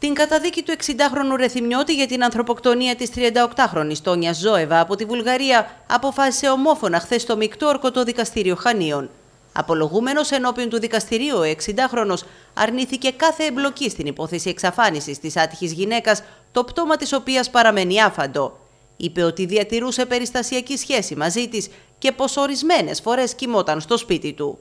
την καταδίκη του 60χρονου Ρεθιμιώτη για την ανθρωποκτονία της 38χρονη Τόνια Ζόεβα από τη Βουλγαρία αποφάσισε ομόφωνα χθες στο μεικτό ορκωτό δικαστήριο Χανίων. Απολογούμενος ενώπιον του δικαστηρίου, ο 60χρονο αρνήθηκε κάθε εμπλοκή στην υπόθεση εξαφάνισης της άτυχης γυναίκας, το πτώμα της οποίας παραμένει άφαντο. Είπε ότι διατηρούσε περιστασιακή σχέση μαζί της και πως ορισμένες φορές κοιμόταν στο σπίτι του.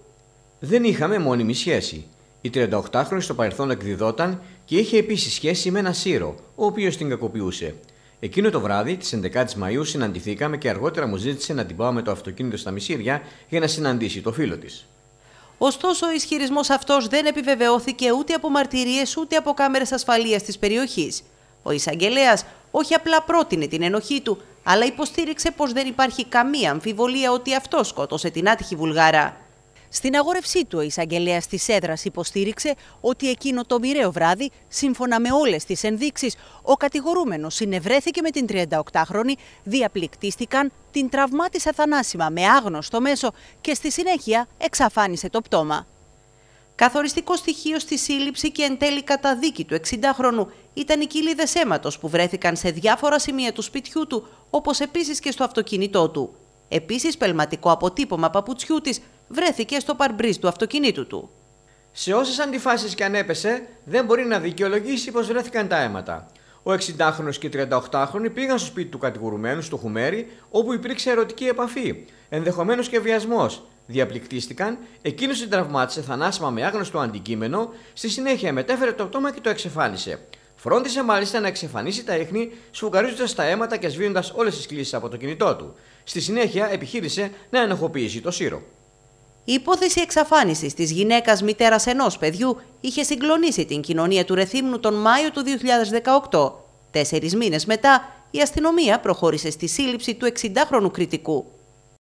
Δεν είχαμε μόνιμη σχέση. Η 38χρονη στο παρελθόν εκδιδόταν και είχε επίσης σχέση με ένα σύρο, ο οποίος την κακοποιούσε. Εκείνο το βράδυ, τη 11η Μαου, συναντηθήκαμε και αργότερα μου ζήτησε να την πάω με το αυτοκίνητο στα μισήρια για να συναντήσει το φίλο της. Ωστόσο, ο ισχυρισμός αυτός δεν επιβεβαιώθηκε ούτε από μαρτυρίες ούτε από κάμερες ασφαλείας της περιοχής. Ο εισαγγελέας όχι απλά πρότεινε την ενοχή του, αλλά υποστήριξε πως δεν υπάρχει καμία αμφιβολία ότι αυτός σκότωσε την άτυχη Βουλγάρα. Στην αγόρευσή του, ο εισαγγελέας της έδρας υποστήριξε ότι εκείνο το μοιραίο βράδυ, σύμφωνα με όλες τις ενδείξεις, ο κατηγορούμενος συνευρέθηκε με την 38χρονη, διαπληκτίστηκαν, την τραυμάτισε θανάσιμα με άγνωστο μέσο και στη συνέχεια εξαφάνισε το πτώμα. Καθοριστικό στοιχείο στη σύλληψη και εν τέλει καταδίκη του 60χρονου ήταν οι κοιλίδε αίματος που βρέθηκαν σε διάφορα σημεία του σπιτιού του, όπως επίσης και στο αυτοκίνητό του. Επίσης, πελματικό αποτύπωμα παπουτσιού της βρέθηκε στο παρμπρίζ του αυτοκινήτου του. Σε όσες αντιφάσεις και αν έπεσε, δεν μπορεί να δικαιολογήσει πως βρέθηκαν τα αίματα. Ο 60χρονο και 38χρονοι πήγαν στο σπίτι του κατηγορουμένου στο Χουμέρι, όπου υπήρξε ερωτική επαφή, ενδεχομένως και βιασμός. Διαπληκτίστηκαν, εκείνος την τραυμάτισε θανάσιμα με άγνωστο αντικείμενο, στη συνέχεια μετέφερε το πτώμα και το εξεφάνισε. Φρόντισε μάλιστα να εξεφανίσει τα ίχνη, σφουγγαρίζοντας τα αίματα και σβήνοντας όλες τις κλήσεις από το κινητό του. Στη συνέχεια επιχείρησε να ενοχοποιήσει το σύρο. Η υπόθεση εξαφάνισης της γυναίκας μητέρας ενός παιδιού είχε συγκλονίσει την κοινωνία του Ρεθύμνου τον Μάιο του 2018. Τέσσερις μήνες μετά, η αστυνομία προχώρησε στη σύλληψη του 60χρονου κριτικού.